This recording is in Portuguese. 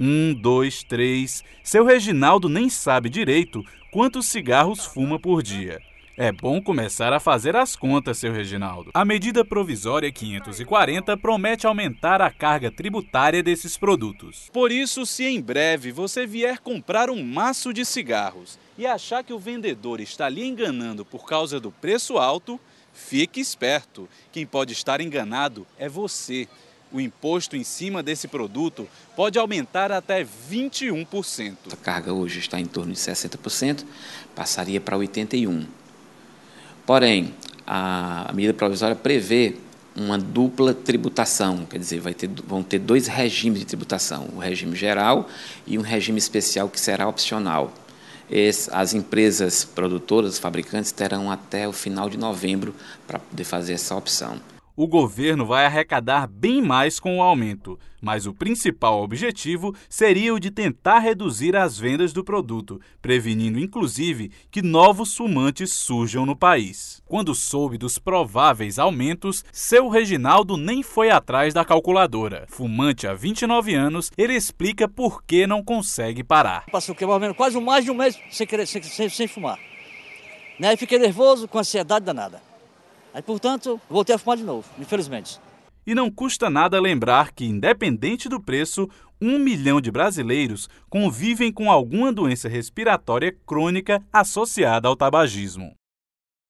Um, dois, três. Seu Reginaldo nem sabe direito quantos cigarros fuma por dia. É bom começar a fazer as contas, seu Reginaldo. A medida provisória 540 promete aumentar a carga tributária desses produtos. Por isso, se em breve você vier comprar um maço de cigarros e achar que o vendedor está lhe enganando por causa do preço alto, fique esperto. Quem pode estar enganado é você o imposto em cima desse produto pode aumentar até 21%. A carga hoje está em torno de 60%, passaria para 81%. Porém, a medida provisória prevê uma dupla tributação, quer dizer, ter, vão ter dois regimes de tributação, o regime geral e um regime especial que será opcional. as empresas produtoras, fabricantes, terão até o final de novembro para poder fazer essa opção o governo vai arrecadar bem mais com o aumento, mas o principal objetivo seria o de tentar reduzir as vendas do produto, prevenindo inclusive que novos fumantes surjam no país. Quando soube dos prováveis aumentos, seu Reginaldo nem foi atrás da calculadora. Fumante há 29 anos, ele explica por que não consegue parar. Passou que, quase mais de um mês sem, querer, sem, sem, sem fumar. Né? E fiquei nervoso, com ansiedade danada. Aí, portanto, voltei a fumar de novo, infelizmente. E não custa nada lembrar que, independente do preço, um milhão de brasileiros convivem com alguma doença respiratória crônica associada ao tabagismo.